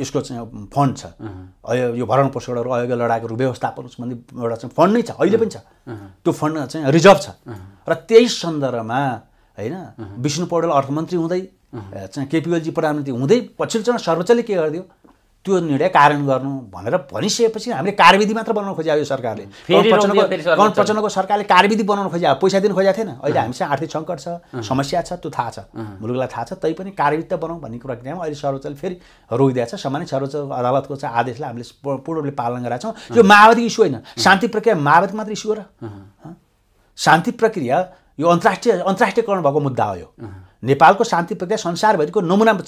यसको चाहिँ फन्ड छ यो भरण पोषणहरू अयोग्य लडाकुहरू व्यवस्थापन सम्बन्धी एउटा चाहिँ फन्ड नै छ अहिले पनि छ त्यो फन्ड चाहिँ रिजर्भ छ र त्यही सन्दर्भमा होइन विष्णु पौडेल अर्थमन्त्री हुँदै चाहिँ केपिओलजी प्रधानमन्त्री हुँदै पछिल्लो चरण सर्वोच्चले के गरिदियो त्यो निर्णय कारण गर्नु भनेर भनिसकेपछि हामीले कार्यविधि मात्र बनाउन खोज्यायो यो सरकारले कण प्रचण्डको सरकारले कार्यविधि बनाउन खोज्या पैसा दिनु खोजेको थिएन अहिले हामीसँग आर्थिक सङ्कट छ समस्या छ त्यो थाहा छ मुलुकलाई थाहा छ तै पनि कार्यविधि बनाऊ भन्ने प्रक्रियामा अहिले सर्वोच्चले फेरि रोकिदिएको छ सामान्य सर्वोच्च अदालतको चाहिँ आदेशलाई हामीले पूर्ण रूपले पालन गराएको छौँ यो माओवादी इस्यु होइन शान्ति प्रक्रिया माओवादी मात्र इस्यु हो र शान्ति प्रक्रिया यो अन्तर्राष्ट्रिय अन्तर्राष्ट्रियकरण भएको मुद्दा हो यो नेपालको शान्ति प्रक्रिया संसारभरिको नमुना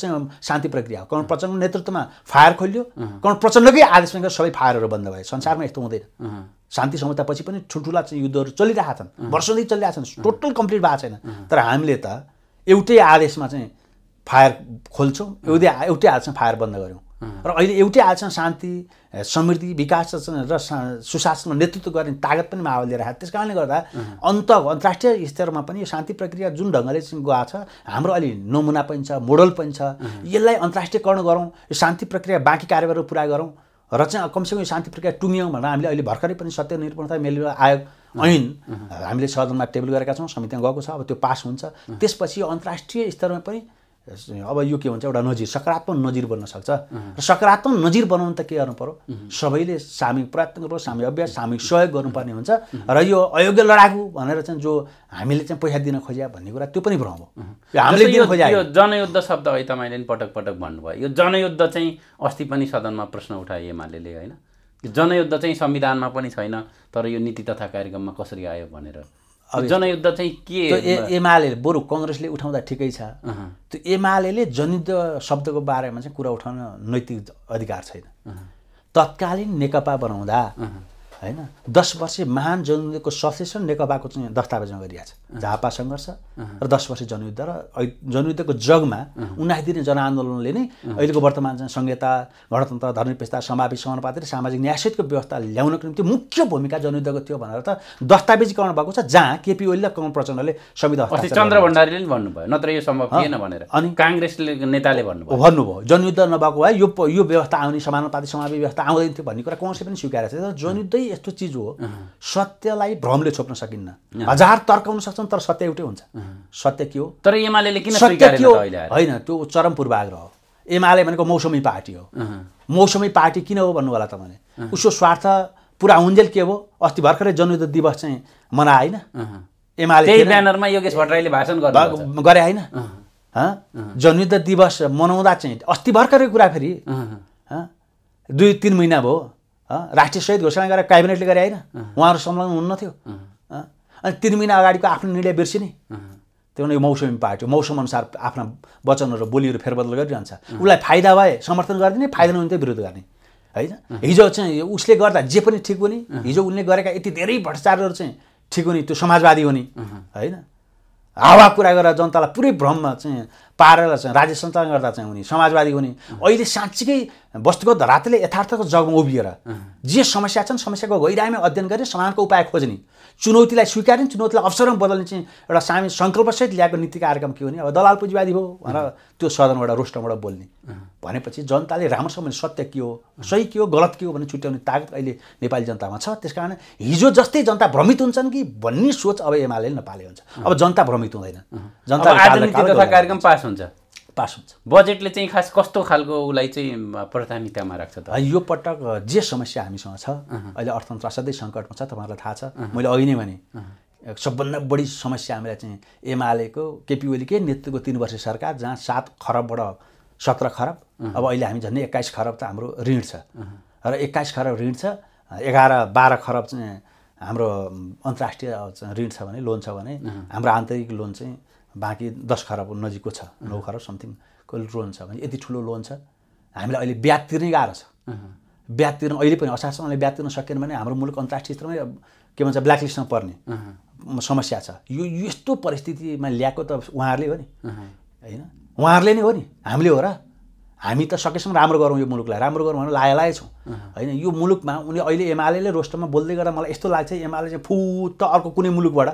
शान्ति प्रक्रिया हो कर्ण प्रचण्डको नेतृत्वमा फायर खोलियो कर्ण प्रचण्डकै आदेशमा सबै फायरहरू बन्द भयो संसारमा यस्तो हुँदैन शान्ति पछि पनि ठुल्ठुला चाहिँ युद्धहरू चलिरहेका छन् वर्षदेखि चलिरहेका छन् टोटल कम्प्लिट भएको छैन तर हामीले त एउटै आदेशमा चाहिँ फायर खोल्छौँ एउटै एउटै आदेशमा फायर बन्द गऱ्यौँ र अहिले एउटै आएछ शान्ति समृद्धि विकास र सुशासनमा नेतृत्व गर्ने तागत पनि माओवादीले राखेको त्यस कारणले गर्दा अन्त अन्तर्राष्ट्रिय स्तरमा पनि यो शान्ति प्रक्रिया जुन ढङ्गले गएको छ हाम्रो अलि नमुना पनि छ मोडल पनि छ यसलाई अन्तर्राष्ट्रियकरण गरौँ यो शान्ति प्रक्रिया बाँकी कार्यहरू पुरा गरौँ र चाहिँ कमसेकम यो शान्ति प्रक्रिया टुङ्ग्यौँ भनेर हामीले अहिले भर्खरै पनि सत्य निर्पणता मेलेर आयोग ऐन हामीले सदनमा टेबल गरेका छौँ समितिमा गएको छ अब त्यो पास हुन्छ त्यसपछि यो अन्तर्राष्ट्रिय स्तरमा पनि अब यो के भन्छ एउटा नजिर सकारात्मक नजिर बन्न सक्छ र सकारात्मक नजिर बनाउनु त के गर्नु पऱ्यो सबैले सामूहिक प्रयत्न गर्नु सामूहिक अभ्यास सामूहिक सहयोग गर्नुपर्ने हुन्छ र यो अयोग्य लडाकु भनेर चाहिँ जो हामीले चाहिँ पैसा दिन खोज्या भन्ने कुरा त्यो पनि भ्रम हो हामीले दिन खोज्या यो जनयुद्ध शब्द है तपाईँले पनि पटक पटक भन्नुभयो यो जनयुद्ध चाहिँ अस्ति पनि सदनमा प्रश्न उठाए एमाले होइन जनयुद्ध चाहिँ संविधानमा पनि छैन तर यो नीति तथा कार्यक्रममा कसरी आयो भनेर जनयुद्ध चाहिँ के एमाले बरु कङ्ग्रेसले उठाउँदा ठिकै छ त्यो एमाले जनयुद्ध शब्दको बारेमा चाहिँ कुरा उठाउन नैतिक अधिकार छैन तत्कालीन नेकपा बनाउँदा होइन दस वर्ष महान जनयुद्धको सशेषण नेकपाको चाहिँ दस्तावेजमा गरिरहेको छ झापा सङ्घर्ष र दस वर्ष जनयुद्ध र जनयुद्धको जगमा उन्नाइस दिने जनआन्दोलनले नै अहिलेको वर्तमान चाहिँ संहिता गणतन्त्र धर्मनिरपेक्षता समावेश समानुपातिक सामाजिक न्यायसितको व्यवस्था ल्याउनको निम्ति मुख्य भूमिका जनयुद्धको थियो भनेर त दस्तावेजीकरण भएको छ जहाँ केपी ओली र कमल प्रचण्डले संविधान चन्द्र भण्डारीले पनि भन्नुभयो नत्र यो सम्भव थिएन भनेर अनि काङ्ग्रेसले नेताले भन्नुभयो भन्नुभयो जनयुद्ध नभएको भए यो यो व्यवस्था आउने समानुपातिक समावेश व्यवस्था आउँदैन थियो भन्ने कुरा कसैले पनि स्वीकार छ जनयुद्धै यस्तो चिज हो सत्यलाई भ्रमले छोप्न सकिन्न हजार तर्काउन सक्छन् तर सत्य एउटै हुन्छ सत्य के हो तर एमाले किन सत्य के हो होइन त्यो चरम पूर्वाग्रह हो एमाले भनेको मौसमी पार्टी हो मौसमी पार्टी किन हो भन्नु होला तपाईँले उसको स्वार्थ पुरा हुन्जेल के हो अस्ति भर्खरै जनयुद्ध दिवस चाहिँ मनाएन एमाले ब्यानरमा योगेश भट्टराईले भाषण गरे होइन जनयुद्ध दिवस मनाउँदा चाहिँ अस्ति भर्खरै कुरा फेरि दुई तिन महिना भयो राष्ट्रिय सहित घोषणा गरेर क्याबिनेटले गरे होइन उहाँहरू संलग्न हुन्न थियो अनि तिन महिना अगाडिको आफ्नो निर्णय बिर्सिने त्यो यो मौसमी पार्टी हो मौसमअनुसार आफ्ना वचनहरू बोलीहरू फेरबदल गरिरहन्छ उसलाई फाइदा भए समर्थन गरिदिने फाइदा नहुने विरोध गर्ने होइन हिजो चाहिँ उसले गर्दा जे पनि ठिक हुने हिजो उनले गरेका यति धेरै भ्रष्टाचारहरू चाहिँ ठिक हुने त्यो समाजवादी हुने होइन हावा कुरा गरेर जनतालाई पुरै भ्रममा चाहिँ पारेर चाहिँ राज्य सञ्चालन गर्दा चाहिँ हुने समाजवादी हुने अहिले साँच्चीकै वस्तुगत धरातले यथार्थको जगमा उभिएर जे समस्या छन् समस्याको गहिरामै अध्ययन गरेर समाधानको उपाय खोज्ने चुनौतीलाई स्वीकार्ने चुनौतीलाई अवसरमा बदल्ने चाहिँ एउटा सामी सङ्कल्पसहित ल्याएको नीति कार्यक्रम के हो भने अब दलाल पुँजीवादी हो भनेर त्यो सदनबाट रोस्टमबाट बोल्ने भनेपछि जनताले राम्रोसँग सत्य के हो सही के हो गलत के हो भन्ने छुट्याउने तागत अहिले नेपाली जनतामा छ त्यस कारण हिजो जस्तै जनता भ्रमित हुन्छन् कि भन्ने सोच अब एमाले नपाले हुन्छ अब जनता भ्रमित हुँदैन जनता कार्यक्रम पास हुन्छ पास हुन्छ बजेटले चाहिँ खास कस्तो खालको उसलाई चाहिँ प्राथमिकतामा राख्छ त यो पटक जे समस्या हामीसँग छ अहिले अर्थतन्त्र सधैँ सङ्कटमा छ तपाईँहरूलाई थाहा छ मैले अघि नै भने सबभन्दा बढी समस्या हामीलाई चाहिँ एमालेको केपी ओलीकै नेतृत्वको तिन वर्ष सरकार जहाँ सात खरबबाट सत्र खरब अब अहिले हामी झन्डै एक्काइस खरब त हाम्रो ऋण छ र एक्काइस खरब ऋण छ एघार बाह्र खरब चाहिँ हाम्रो अन्तर्राष्ट्रिय ऋण छ भने लोन छ भने हाम्रो आन्तरिक लोन चाहिँ बाँकी दस खरब नजिकको छ नौ खरब समथिङको लोन छ भने यति ठुलो लोन छ हामीलाई अहिले ब्याज तिर्नै गाह्रो छ ब्याज तिर्न अहिले पनि अशासनले ब्याज तिर्न सकेन भने हाम्रो मुलुक अन्तर्राष्ट्रिय स्तरमै के भन्छ ब्ल्याकलिस्टमा पर्ने समस्या छ यो यस्तो परिस्थितिमा ल्याएको त उहाँहरूले हो नि होइन उहाँहरूले नै हो नि हामीले हो र हामी त सकेसम्म राम्रो गरौँ यो मुलुकलाई राम्रो गरौँ भनेर लाय लाए छौँ होइन यो मुलुकमा उनी अहिले एमाले रोस्टरमा बोल्दै गर्दा मलाई यस्तो लाग्छ एमाले चाहिँ फुत्त अर्को कुनै मुलुकबाट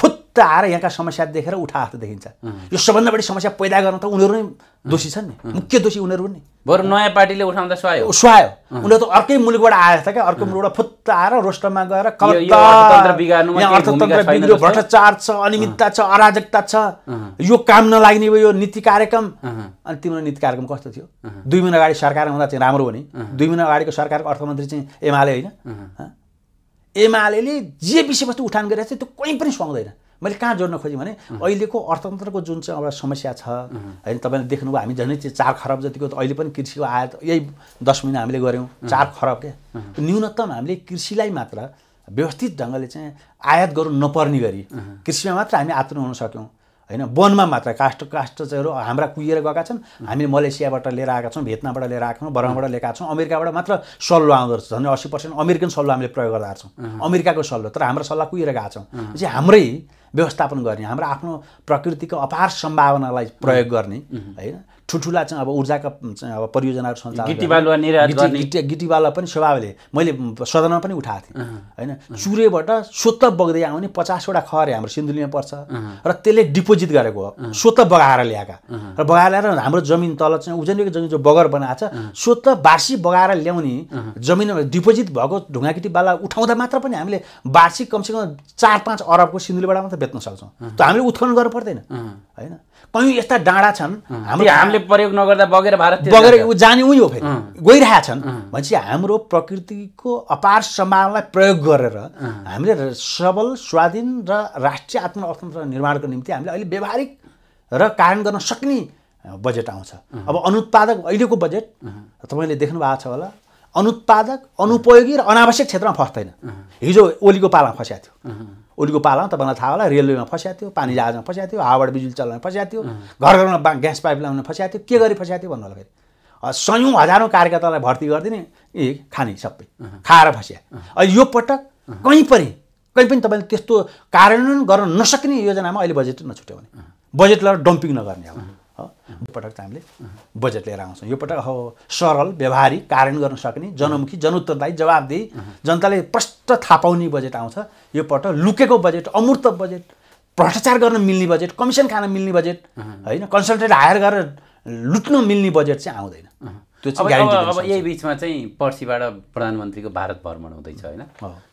फुत्त आएर यहाँका समस्या देखेर उठा हात देखिन्छ यो सबभन्दा बढी समस्या पैदा गर्न त उनीहरू नै दोषी छन् नि मुख्य दोषी उनीहरू नि बरु नयाँ पार्टीले उठाउँदा सुहायो सुहायो उनीहरू त अर्कै मुलुकबाट आएछ क्या अर्को मुलुकबाट फुत्त आएर रोस्टरमा गएर अर्थतन्त्र बिग्रियो भ्रष्टाचार छ अनियमितता छ अराजकता छ यो काम नलाग्ने भयो यो नीति कार्यक्रम अनि तिम्रो नीति कार्यक्रम कस्तो थियो दुई महिना अगाडि सरकार हुँदा चाहिँ राम्रो हो नि दुई महिना अगाडिको सरकारको अर्थमन्त्री चाहिँ एमाले होइन एमाले जे विषयवस्तु उठान गरिरहेको छ त्यो कहीँ पनि सुहाउँदैन मैले कहाँ जोड्न खोजेँ भने अहिलेको अर्थतन्त्रको जुन चाहिँ एउटा समस्या छ होइन तपाईँले देख्नुभयो हामी झन् चाहिँ चार खरब जतिको त अहिले पनि कृषिको आयात यही दस महिना हामीले गऱ्यौँ चार खरब क्या न्यूनतम हामीले कृषिलाई मात्र व्यवस्थित ढङ्गले चाहिँ आयात गर्नु नपर्ने गरी कृषिमा मात्र हामी आत्र हुन सक्यौँ होइन वनमा मात्र काष्ट चाहिँहरू हाम्रा कुहिएर गएका छन् हामीले मलेसियाबाट लिएर आएका छौँ भियतनामबाट लिएर आएका छौँ बर्माबाट लिएका छौँ अमेरिकाबाट मात्र सल्लो आउँदो रहेछ झन् अस्सी पर्सेन्ट अमेरिकन सल्लो हामीले प्रयोग गर्दा छौँ अमेरिकाको सल्लो तर हाम्रो सल्लाह कुहिएर गएका छौँ चाहिँ हाम्रै व्यवस्थापन गर्ने हाम्रो आफ्नो प्रकृतिको अपार सम्भावनालाई प्रयोग गर्ने होइन ठुल्ठुला चाहिँ अब ऊर्जाका अब परियोजनाहरू सञ्चालन गिटीवाला पनि स्वभावले मैले सदनमा पनि उठाएको थिएँ होइन चुरेबाट स्वत बग्दै आउने पचासवटा खहरे हाम्रो सिन्धुलीमा पर्छ र त्यसले डिपोजिट गरेको हो स्वत बगाएर ल्याएका र बगाएर ल्याएर हाम्रो जमिन तल चाहिँ उजनीको जमिन जो बगर बनाएको छ स्वत वार्षिक बगाएर ल्याउने जमिनमा डिपोजिट भएको ढुङ्गा गिटीवाला उठाउँदा मात्र पनि हामीले वार्षिक कमसेकम चार पाँच अरबको सिन्धुलीबाट मात्र बेच्न सक्छौँ त हामीले उत्खनन गर्नु पर्दैन होइन कहीँ यस्ता डाँडा छन् हामीले प्रयोग नगर्दा बगेर भारत बगेर ऊ जाने उयो फेरि गइरहेका छन् भनेपछि हाम्रो प्रकृतिको अपार सम्भावनालाई प्रयोग गरेर हामीले सबल स्वाधीन र राष्ट्रिय आत्म अर्थतन्त्र निर्माणको निम्ति हामीले अहिले व्यवहारिक र कारण गर्न सक्ने बजेट आउँछ अब अनुत्पादक अहिलेको बजेट तपाईँले देख्नु भएको छ होला अनुत्पादक अनुपयोगी र अनावश्यक क्षेत्रमा फस्दैन हिजो ओलीको पालामा फस्या थियो ओलीको पाला तपाईँलाई थाहा होला रेलवेमा फस्याएको थियो पानी जहाजमा फस्या थियो हावाबाट बिजुली चलाउन फस्या थियो घर घरमा बा ग्यास पाइप लाउन फस्या थियो के गरी फस्या थियो भन्नु होला फेरि सयौँ हजारौँ कार्यकर्तालाई भर्ती गरिदिने ए खाने सबै खाएर फस्या अहिले यो पटक कहीँ पनि कहीँ पनि तपाईँले त्यस्तो कार्यान्वयन गर्न नसक्ने योजनामा अहिले बजेट नछुट्यो भने बजेटलाई डम्पिङ नगर्ने अब पटक चाहिँ हामीले बजेट लिएर आउँछौँ यो पटक अब सरल व्यवहारिक कारण गर्न सक्ने जनमुखी जनउत्तरदायी जवाबदेही जनताले प्रष्ट थाहा पाउने बजेट आउँछ यो पटक लुकेको बजेट अमूर्त बजेट भ्रष्टाचार गर्न मिल्ने बजेट कमिसन खान मिल्ने बजेट होइन कन्सल्टेन्ट हायर गरेर लुट्न मिल्ने बजेट चाहिँ आउँदैन त्यो चाहिँ अब यही बिचमा चाहिँ पर्सिबाट प्रधानमन्त्रीको भारत भ्रमण हुँदैछ होइन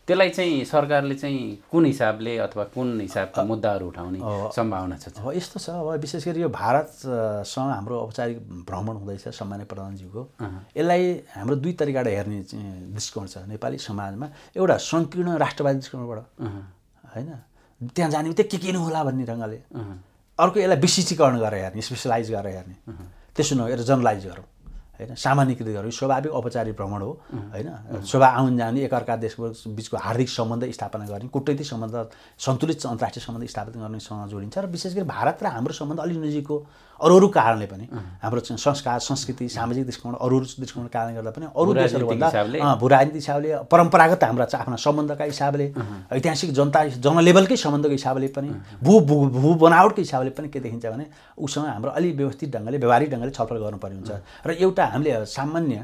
त्यसलाई चाहिँ सरकारले चाहिँ कुन हिसाबले अथवा कुन हिसाबको मुद्दाहरू उठाउने सम्भावना छ यस्तो छ अब विशेष गरी यो भारतसँग हाम्रो औपचारिक भ्रमण हुँदैछ सम्मान्य प्रधानजीको यसलाई हाम्रो दुई तरिकाबाट हेर्ने दृष्टिकोण छ नेपाली समाजमा एउटा सङ्कीर्ण राष्ट्रवादी दृष्टिकोणबाट होइन त्यहाँ जाने बित्तिकै के किन्नु होला भन्ने ढङ्गले अर्को यसलाई विशिष्टीकरण गरेर हेर्ने स्पेसलाइज गरेर हेर्ने त्यसो नभएर जनरलाइज गरौँ होइन सामान्यकृत गर्ने स्वाभाविक औपचारिक भ्रमण हो होइन स्वभाव आउन जाने एकअर्का देश बिचको हार्दिक सम्बन्ध स्थापना गर्ने कूटनीतिक सम्बन्ध सन्तुलित अन्तर्राष्ट्रिय सम्बन्ध स्थापित गर्नेसँग जोडिन्छ र विशेष गरी भारत र हाम्रो सम्बन्ध अलि नजिकको अरू अरू कारणले पनि हाम्रो संस्कार संस्कृति सामाजिक दृष्टिकोण अरू अरू दृष्टिकोण कारणले गर्दा पनि अरू देशहरूभन्दा भू राजनीति हिसाबले परम्परागत हाम्रा आफ्ना सम्बन्धका हिसाबले ऐतिहासिक जनता जनलेभलकै सम्बन्धको हिसाबले पनि भू भू बनावटको हिसाबले पनि के देखिन्छ भने उसँग हाम्रो अलि व्यवस्थित ढङ्गले व्यवहारिक ढङ्गले छलफल गर्नुपर्ने हुन्छ र एउटा हामीले सामान्य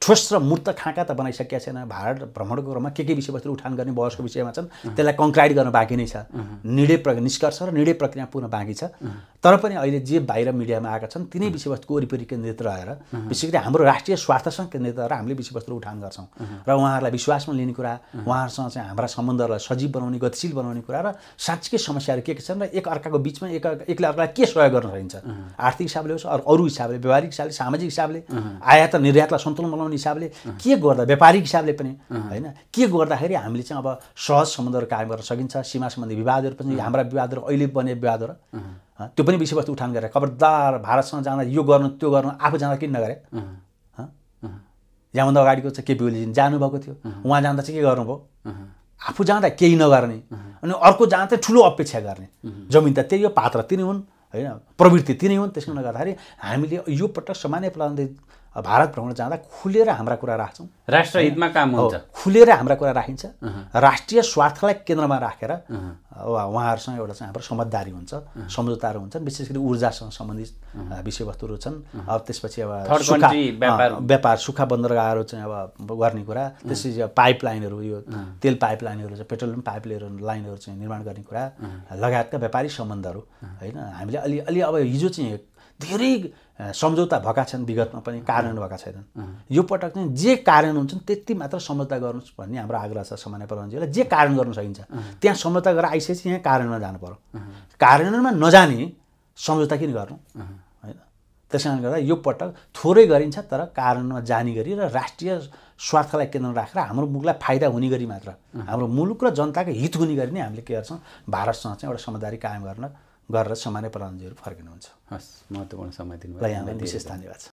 ठोस र मूर्त खाँका त बनाइसकेका छैन भारत भ्रमणको क्रममा के के विषयवस्तु उठान गर्ने बहसको विषयमा छन् त्यसलाई कङ्क्राइड गर्न बाँकी नै छ निर्णय प्र निष्कर्ष र निर्णय प्रक्रिया पुनः बाँकी छ तर पनि अहिले जे बाहिर मिडियामा आएका छन् तिनै विषयवस्तुको वरिपरि केन्द्रित रहेर विशेष गरी हाम्रो राष्ट्रिय स्वार्थसँग केन्द्रित रहेर हामीले विषयवस्तु उठान गर्छौँ र उहाँहरूलाई विश्वासमा लिने कुरा उहाँहरूसँग चाहिँ हाम्रा सम्बन्धहरूलाई सजीव बनाउने गतिशील बनाउने कुरा र साँच्चीकै समस्याहरू के के छन् र एक अर्काको बिचमा एक एकले अर्कालाई के सहयोग गर्न सकिन्छ आर्थिक हिसाबले होस् अरू अरू हिसाबले व्यवहारिक हिसाबले सामाजिक हिसाबले आयात र निर्यातलाई सन्तुलन बनाउने हिसाबले के गर्दा व्यापारिक हिसाबले पनि होइन के गर्दाखेरि हामीले चाहिँ अब सहज सम्बन्धहरू कायम गर्न सकिन्छ सीमा सम्बन्धी विवादहरू पनि हाम्रा विवादहरू अहिले बने विवादहरू त्यो पनि विषयवस्तु उठान गरेर खबरदार भारतसँग जाँदा यो गर्नु त्यो गर्नु आफू जाँदा किन नगरे यहाँभन्दा अगाडिको चाहिँ केपी ओलीजी जानुभएको थियो उहाँ जाँदा चाहिँ के गर्नुभयो आफू जाँदा केही नगर्ने अनि अर्को जाँदा चाहिँ ठुलो अपेक्षा गर्ने जमिन त त्यही हो पात्र तिनै हुन् होइन प्रवृत्ति तिनै हुन् त्यसको गर्दाखेरि हामीले यो पटक सामान्य प्रधानमन्त्री भारत भ्रमण जाँदा खुलेर हाम्रा कुरा राख्छौँ राष्ट्र हितमा काम हुन्छ खुलेर हाम्रा कुरा राखिन्छ राष्ट्रिय स्वार्थलाई केन्द्रमा राखेर उहाँहरूसँग एउटा चाहिँ हाम्रो समझदारी हुन्छ सम्झौताहरू हुन्छन् विशेष गरी ऊर्जासँग सम्बन्धित विषयवस्तुहरू छन् अब त्यसपछि अब व्यापार सुक्खा बन्दरगाहहरू चाहिँ अब गर्ने कुरा त्यसपछि पाइपलाइनहरू यो तेल पाइपलाइनहरू चाहिँ पेट्रोलियम पाइप लाइनहरू चाहिँ निर्माण गर्ने कुरा लगायतका व्यापारी सम्बन्धहरू होइन हामीले अलि अलि अब हिजो चाहिँ धेरै सम्झौता भएका छन् विगतमा पनि कारण भएका छैनन् यो पटक चाहिँ जे कारण हुन्छन् त्यति मात्र सम्झौता गर्नुहोस् भन्ने हाम्रो आग्रह छ सामान्य प्रधानजीलाई जे कारण गर्न सकिन्छ त्यहाँ सम्झौता गरेर आइसकेपछि यहाँ कारणमा जानु पऱ्यो कारणमा नजाने सम्झौता किन गर्नु होइन त्यस कारणले गर्दा यो पटक थोरै गरिन्छ तर कारणमा जाने गरी र राष्ट्रिय स्वार्थलाई केन्द्र राखेर हाम्रो मुलुकलाई फाइदा हुने गरी मात्र हाम्रो मुलुक र जनताको हित हुने गरी नै हामीले के गर्छौँ भारतसँग चाहिँ एउटा समझदारी कायम गर्न गरेर सामान्य प्रधानजीहरू फर्किनुहुन्छ हस् महत्त्वपूर्ण समय दिनुभयो यहाँलाई विशेष धन्यवाद